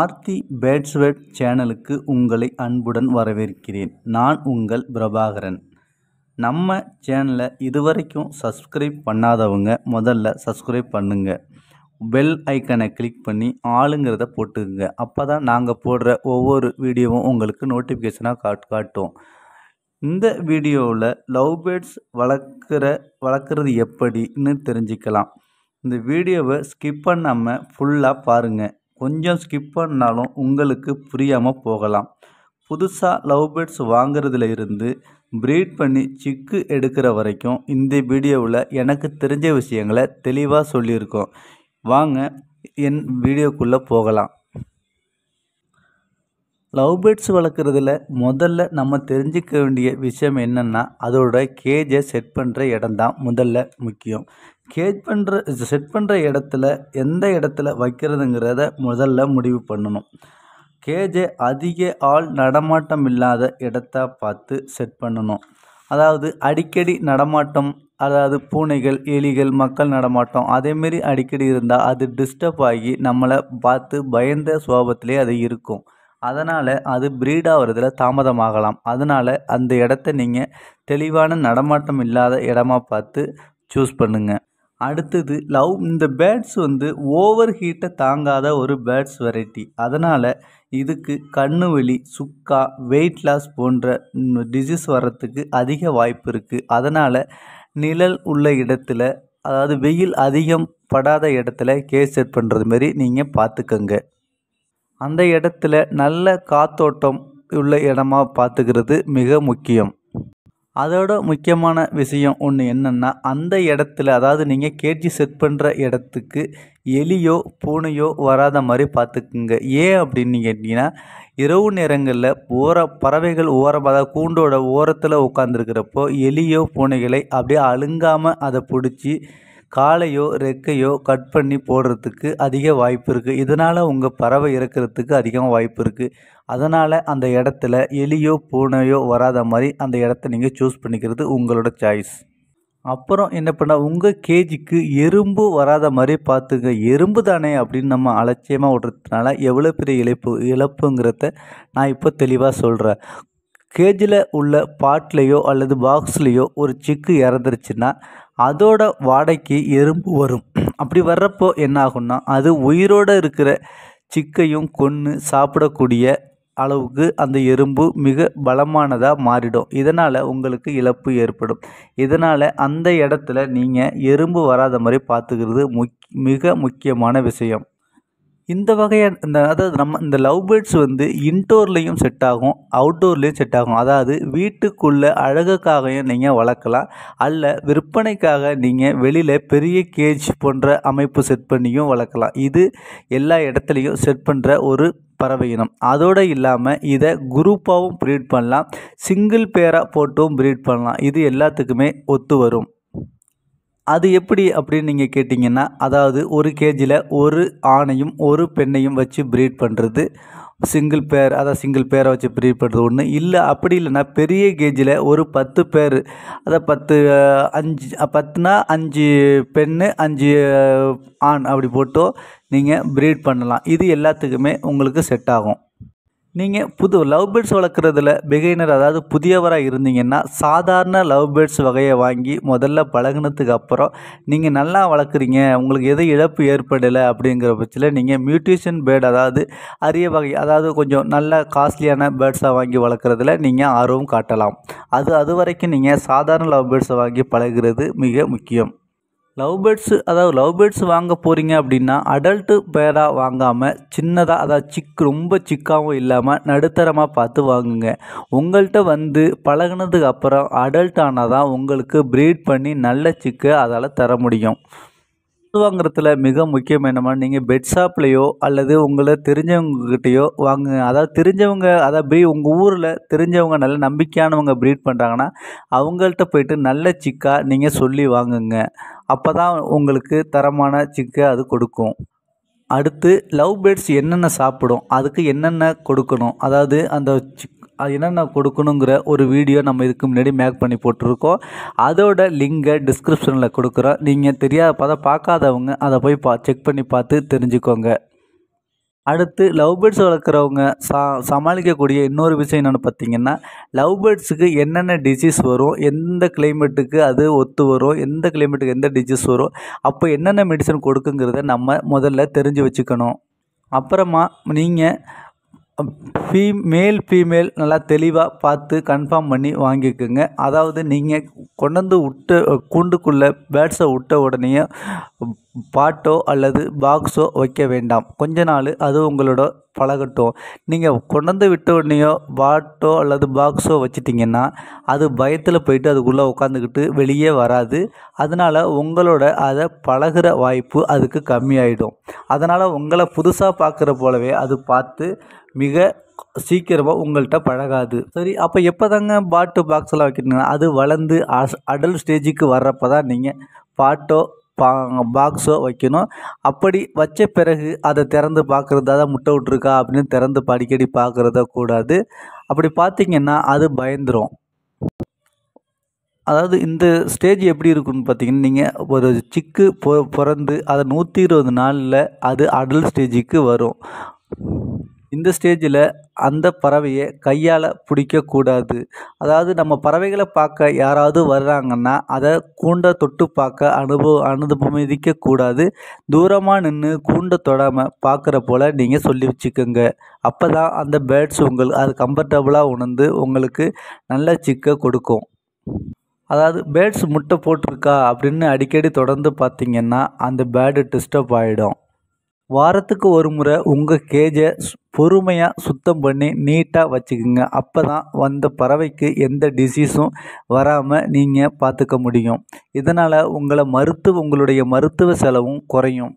ஆர்த்தி பேட்ஸ்வெட் சேனலுக்கு உங்களை அன்புடன் வரவேற்கிறேன் நான் உங்கள் பிரபாகரன் நம்ம சேனலை இதுவரைக்கும் சப்ஸ்கிரைப் பண்ணாதவங்க முதல்ல சப்ஸ்கிரைப் பண்ணுங்கள் பெல் ஐக்கனை கிளிக் பண்ணி ஆளுங்கிறத போட்டுக்குங்க அப்போ தான் நாங்கள் போடுற ஒவ்வொரு வீடியோவும் உங்களுக்கு நோட்டிஃபிகேஷனாக காட் காட்டும் இந்த வீடியோவில் லவ் பேர்ட்ஸ் வளர்க்குற வளர்க்குறது எப்படின்னு தெரிஞ்சுக்கலாம் இந்த வீடியோவை ஸ்கிப் பண்ணாமல் ஃபுல்லாக பாருங்கள் கொஞ்சம் ஸ்கிப் பண்ணாலும் உங்களுக்கு புரியாமல் போகலாம் புதுசாக லவ் பேர்ட்ஸ் வாங்குறதுல இருந்து ப்ரீட் பண்ணி சிக்கு எடுக்கிற வரைக்கும் இந்த வீடியோவில் எனக்கு தெரிஞ்ச விஷயங்களை தெளிவாக சொல்லியிருக்கோம் வாங்க என் வீடியோக்குள்ளே போகலாம் லவ் பேர்ட்ஸ் வளர்க்குறதுல முதல்ல நம்ம தெரிஞ்சிக்க வேண்டிய விஷயம் என்னென்னா அதோட கேஜை செட் பண்ணுற இடம் தான் முதல்ல முக்கியம் கேஜ் பண்ணுற செட் பண்ணுற இடத்துல எந்த இடத்துல வைக்கிறதுங்கிறத முதல்ல முடிவு பண்ணணும் கேஜை அதிக ஆள் நடமாட்டம் இல்லாத இடத்த பார்த்து செட் பண்ணணும் அதாவது அடிக்கடி நடமாட்டம் அதாவது பூனைகள் எலிகள் மக்கள் நடமாட்டம் அதேமாரி அடிக்கடி இருந்தால் அது டிஸ்டர்ப் ஆகி நம்மளை பார்த்து பயந்த சுவாபத்திலே அது இருக்கும் அதனால் அது பிரீட் ஆகிறதுல தாமதமாகலாம் அதனால் அந்த இடத்த நீங்கள் தெளிவான நடமாட்டம் இல்லாத இடமா பார்த்து சூஸ் பண்ணுங்கள் அடுத்தது லவ் இந்த பேர்ட்ஸ் வந்து ஓவர் ஹீட்டை தாங்காத ஒரு பேர்ட்ஸ் வெரைட்டி அதனால் இதுக்கு கண்ணு வலி சுக்கா வெயிட் லாஸ் போன்ற டிசீஸ் வர்றதுக்கு அதிக வாய்ப்பு இருக்குது அதனால் நிழல் உள்ள இடத்துல அதாவது வெயில் அதிகம் படாத இடத்துல கேசட் செட் பண்ணுறது மாரி நீங்கள் பார்த்துக்கோங்க அந்த இடத்துல நல்ல காத்தோட்டம் உள்ள இடமா பார்த்துக்கிறது மிக முக்கியம் அதோட முக்கியமான விஷயம் ஒன்று என்னென்னா அந்த இடத்துல அதாவது நீங்கள் கேஜி செட் பண்ணுற இடத்துக்கு எலியோ பூனையோ வராத மாதிரி பார்த்துக்குங்க ஏன் அப்படின்னு கேட்டிங்கன்னா இரவு நேரங்களில் ஓர பறவைகள் ஓரம் அதாவது கூண்டோட ஓரத்தில் உட்காந்துருக்கிறப்போ எலியோ பூனைகளை அப்படியே அழுங்காமல் அதை பிடிச்சி காலையோ ரெக்கையோ கட் பண்ணி போடுறதுக்கு அதிக வாய்ப்பு இருக்குது இதனால் உங்கள் பறவை இறக்கிறதுக்கு அதிகமாக வாய்ப்பு இருக்குது அதனால் அந்த இடத்துல எலியோ பூனையோ வராத மாதிரி அந்த இடத்த நீங்கள் சூஸ் பண்ணிக்கிறது உங்களோட சாய்ஸ் அப்புறம் என்ன பண்ண உங்கள் கேஜிக்கு எறும்பு வராத மாதிரி பார்த்துங்க எறும்பு தானே அப்படின்னு நம்ம அலட்சியமாக விடுறதுனால எவ்வளோ பெரிய இழப்பு இழப்புங்கிறத நான் இப்போ தெளிவாக சொல்கிறேன் கேஜில் உள்ள பாட்லேயோ அல்லது பாக்ஸ்லேயோ ஒரு சிக்கு இறந்துருச்சுன்னா அதோட வாடைக்கு எறும்பு வரும் அப்படி வர்றப்போ என்ன ஆகும்னா அது உயிரோடு இருக்கிற சிக்கையும் கொன்று சாப்பிடக்கூடிய அளவுக்கு அந்த எறும்பு மிக பலமானதாக மாறிடும் இதனால் உங்களுக்கு இழப்பு ஏற்படும் இதனால் அந்த இடத்துல நீங்கள் எறும்பு வராத மாதிரி பார்த்துக்கிறது முக் மிக முக்கியமான விஷயம் இந்த வகையான இந்த அதாவது நம்ம இந்த லவ் பேர்ட்ஸ் வந்து இன்டோர்லேயும் செட் ஆகும் அவுட்டோர்லேயும் செட் ஆகும் அதாவது வீட்டுக்குள்ளே அழகுக்காகவும் நீங்கள் வளர்க்கலாம் அல்ல விற்பனைக்காக நீங்கள் வெளியில் பெரிய கேஜ் போன்ற அமைப்பு செட் பண்ணியும் வளர்க்கலாம் இது எல்லா இடத்துலையும் செட் பண்ணுற ஒரு பறவை இனம் அதோடு இல்லாமல் இதை குரூப்பாகவும் ப்ரீட் பண்ணலாம் சிங்கிள் பேராக போட்டும் ப்ரீட் பண்ணலாம் இது எல்லாத்துக்குமே ஒத்து வரும் அது எப்படி அப்படின்னு நீங்கள் கேட்டிங்கன்னா அதாவது ஒரு கேஜியில் ஒரு ஆணையும் ஒரு பெண்ணையும் வச்சு ப்ரீட் பண்ணுறது சிங்கிள் பேர் அதான் சிங்கிள் பேரை வச்சு ப்ரீட் பண்ணுறது ஒன்று இல்லை அப்படி இல்லைன்னா பெரிய கேஜில் ஒரு பத்து பேர் அதை பத்து அஞ்சு பத்துனா அஞ்சு பெண்ணு அஞ்சு ஆண் அப்படி போட்டோ நீங்கள் ப்ரீட் பண்ணலாம் இது எல்லாத்துக்குமே உங்களுக்கு செட் ஆகும் நீங்கள் புது லவ் பேர்ட்ஸ் வளர்க்குறதுல பிகைனர் அதாவது புதியவராக இருந்தீங்கன்னா சாதாரண லவ் பேர்ட்ஸ் வகையை வாங்கி முதல்ல பழகினதுக்கு அப்புறம் நீங்கள் நல்லா வளர்க்குறீங்க உங்களுக்கு எது இழப்பு ஏற்படலை அப்படிங்கிற பட்சத்தில் நீங்கள் மியூட்ரிஷன் பேர்ட் அதாவது அரிய வகை அதாவது கொஞ்சம் நல்ல காஸ்ட்லியான பேர்ட்ஸாக வாங்கி வளர்க்குறதுல நீங்கள் ஆர்வம் காட்டலாம் அது அது வரைக்கும் நீங்கள் சாதாரண லவ் பேர்ட்ஸை வாங்கி பழகிறது மிக முக்கியம் லவ் பேர்ட்ஸு அதாவது லவ் பேர்ட்ஸ் வாங்க போகிறீங்க அப்படின்னா அடல்ட்டு பேராக வாங்காமல் சின்னதாக அதாவது சிக் ரொம்ப சிக்காகவும் இல்லாமல் நடுத்தரமாக பார்த்து வாங்குங்க உங்கள்கிட்ட வந்து பழகினதுக்கு அப்புறம் அடல்ட் ஆனால் தான் உங்களுக்கு ப்ரீட் பண்ணி நல்ல சிக்கு அதால் தர முடியும் வாங்குறதுல மிக முக்கியம் என்னமா நீங்கள் பெட் ஷாப்லேயோ அல்லது உங்களை தெரிஞ்சவங்ககிட்டயோ வாங்குங்க அதாவது தெரிஞ்சவங்க அதாவது ப்ரீ உங்கள் ஊரில் தெரிஞ்சவங்க நல்ல நம்பிக்கையானவங்க ப்ரீட் பண்ணுறாங்கன்னா அவங்கள்ட்ட போயிட்டு நல்ல சிக்காக நீங்கள் சொல்லி வாங்குங்க அப்போ தான் உங்களுக்கு தரமான சிக்கை அது கொடுக்கும் அடுத்து லவ் பேர்ட்ஸ் என்னென்ன சாப்பிடும் அதுக்கு என்னென்ன கொடுக்கணும் அதாவது அந்த அது என்னென்ன கொடுக்கணுங்கிற ஒரு வீடியோ நம்ம இதுக்கு முன்னாடி மேக் பண்ணி போட்டிருக்கோம் அதோட லிங்கை டிஸ்கிரிப்ஷனில் கொடுக்குறோம் நீங்கள் தெரியாத பதை பார்க்காதவங்க அதை போய் பா செக் பண்ணி பார்த்து தெரிஞ்சுக்கோங்க அடுத்து லவ் பேர்ட்ஸ் வளர்க்குறவங்க சா சமாளிக்கக்கூடிய இன்னொரு விஷயம் என்னென்னு பார்த்தீங்கன்னா லவ் பேர்ட்ஸுக்கு என்னென்ன டிசீஸ் வரும் எந்த கிளைமேட்டுக்கு அது ஒத்து வரும் எந்த கிளைமேட்டுக்கு எந்த டிசீஸ் வரும் அப்போ என்னென்ன மெடிசன் கொடுக்குங்கிறத நம்ம முதல்ல தெரிஞ்சு வச்சுக்கணும் அப்புறமா நீங்கள் ஃபீமேல் ஃபீமேல் நல்லா தெளிவாக பார்த்து கன்ஃபார்ம் பண்ணி வாங்கிக்கோங்க அதாவது நீங்கள் கொண்டாந்து விட்ட கூண்டுக்குள்ளே பேர்ட்ஸை விட்ட உடனே பாட்டோ அல்லது பாக்ஸோ வைக்க வேண்டாம் கொஞ்ச நாள் அது உங்களோட பழகட்டும் நீங்கள் கொண்டு உடனேயோ பாட்டோ அல்லது பாக்ஸோ வச்சிட்டிங்கன்னா அது பயத்தில் போயிட்டு அதுக்குள்ளே உட்காந்துக்கிட்டு வெளியே வராது அதனால் உங்களோட அதை பழகிற வாய்ப்பு அதுக்கு கம்மியாயிடும் அதனால் உங்களை புதுசாக பார்க்குற போலவே அது பார்த்து மிக சீக்கிரமாக உங்கள்கிட்ட பழகாது சரி அப்போ எப்போ தாங்க பாட்டு பாக்ஸெல்லாம் வைக்கிறீங்கன்னா அது வளர்ந்து அடல் ஸ்டேஜுக்கு வர்றப்போ தான் நீங்கள் பாட்டோ பா பாக்ஸோ வைக்கணும் அப்படி வச்ச பிறகு அதை திறந்து பார்க்குறதா தான் முட்டை விட்ருக்கா அப்படின்னு திறந்து அடிக்கடி பார்க்குறத கூடாது அப்படி பார்த்திங்கன்னா அது பயந்துடும் அதாவது இந்த ஸ்டேஜ் எப்படி இருக்குன்னு பார்த்தீங்கன்னா நீங்கள் ஒரு சிக்கு பொ பிறந்து அதை நூற்றி இருபது நாளில் அது அடல் ஸ்டேஜுக்கு வரும் இந்த ஸ்டேஜில் அந்த பறவையை கையால் பிடிக்கக்கூடாது அதாவது நம்ம பறவைகளை பார்க்க யாராவது வர்றாங்கன்னா அதை கூண்டை தொட்டு பார்க்க அனுபவ அனுபவிக்க கூடாது தூரமாக நின்று கூண்டை தொடாமல் பார்க்குற போல் நீங்கள் சொல்லி வச்சுக்கோங்க அப்போ தான் அந்த பேர்ட்ஸ் உங்கள் அது கம்ஃபர்டபுளாக உணர்ந்து உங்களுக்கு நல்ல சிக்க கொடுக்கும் அதாவது பேர்ட்ஸ் முட்டை போட்டிருக்கா அப்படின்னு அடிக்கடி தொடர்ந்து பார்த்திங்கன்னா அந்த பேர்டு டிஸ்டர்ப் ஆகிடும் வாரத்துக்கு ஒரு முறை உங்கள் கேஜை பொறுமையாக சுத்தம் பண்ணி நீட்டாக வச்சுக்கோங்க அப்போ தான் வந்த பறவைக்கு எந்த டிசீஸும் வராமல் நீங்கள் பார்த்துக்க முடியும் இதனால் உங்களை மருத்துவ உங்களுடைய மருத்துவ செலவும் குறையும்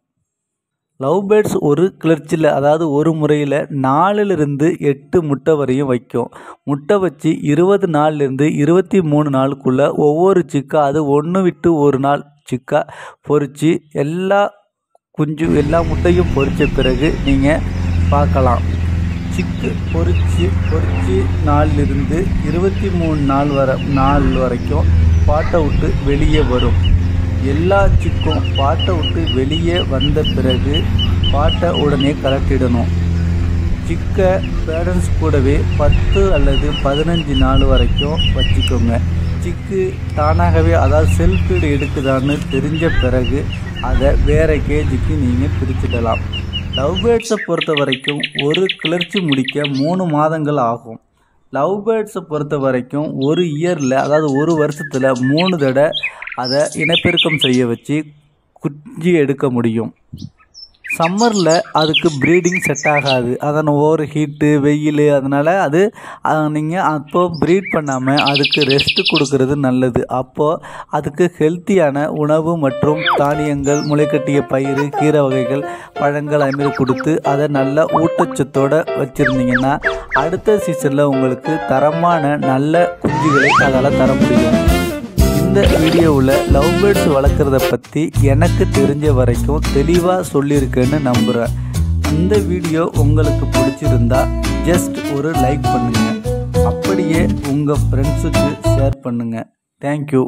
லவ் பேர்ட்ஸ் ஒரு கிளர்ச்சியில் அதாவது ஒரு முறையில் நாலுலேருந்து எட்டு முட்டை வரையும் வைக்கும் முட்டை வச்சு இருபது நாள்லேருந்து இருபத்தி மூணு நாளுக்குள்ளே ஒவ்வொரு சிக்கா அது ஒன்று விட்டு ஒரு நாள் சிக்கா பொறிச்சு எல்லா குஞ்சு எல்லா முட்டையும் பொரித்த பிறகு நீங்கள் பார்க்கலாம் சிக்கு பொரித்து பொரித்து நாளிலிருந்து இருபத்தி மூணு நாள் வர நாள் வரைக்கும் பாட்டை விட்டு வெளியே வரும் எல்லா சிக்கும் பாட்டை விட்டு வெளியே வந்த பிறகு பாட்டை உடனே கலட்டிடணும் சிக்கை பேரண்ட்ஸ் கூடவே பத்து அல்லது பதினஞ்சு நாள் வரைக்கும் வச்சுக்கோங்க சிக்கு தானாகவே அதாவது செல்ஃபீடு எடுக்குதான்னு தெரிஞ்ச பிறகு அதை வேறு கேஜிக்கு நீங்கள் பிரிச்சிடலாம் லவ் பேர்ட்ஸை பொறுத்த வரைக்கும் ஒரு கிளர்ச்சி முடிக்க மூணு மாதங்கள் ஆகும் லவ் பேர்ட்ஸை பொறுத்த வரைக்கும் ஒரு இயரில் அதாவது ஒரு வருஷத்தில் மூணு தடவை அதை இனப்பெருக்கம் செய்ய வச்சு குஞ்சு எடுக்க முடியும் சம்மரில் அதுக்கு ப்ரீடிங் செட் ஆகாது அதன் ஓவர் ஹீட்டு வெயில் அதனால் அது நீங்கள் அப்போது ப்ரீட் பண்ணாமல் அதுக்கு ரெஸ்ட்டு கொடுக்கறது நல்லது அப்போது அதுக்கு ஹெல்த்தியான உணவு மற்றும் தானியங்கள் முளைக்கட்டிய பயிர் கீரை வகைகள் பழங்கள் அதுமாரி கொடுத்து அதை நல்ல ஊட்டச்சத்தோடு வச்சுருந்தீங்கன்னா அடுத்த சீசனில் உங்களுக்கு தரமான நல்ல குஞ்சுகளை அதால் தர முடியும் இந்த வீடியோவில் லவ் பேர்ட்ஸ் வளர்க்குறத பற்றி எனக்கு தெரிஞ்ச வரைக்கும் தெளிவாக சொல்லியிருக்கேன்னு நம்புகிறேன் அந்த வீடியோ உங்களுக்கு பிடிச்சிருந்தா ஜஸ்ட் ஒரு லைக் பண்ணுங்கள் அப்படியே உங்கள் ஃப்ரெண்ட்ஸுக்கு ஷேர் பண்ணுங்கள் தேங்க்யூ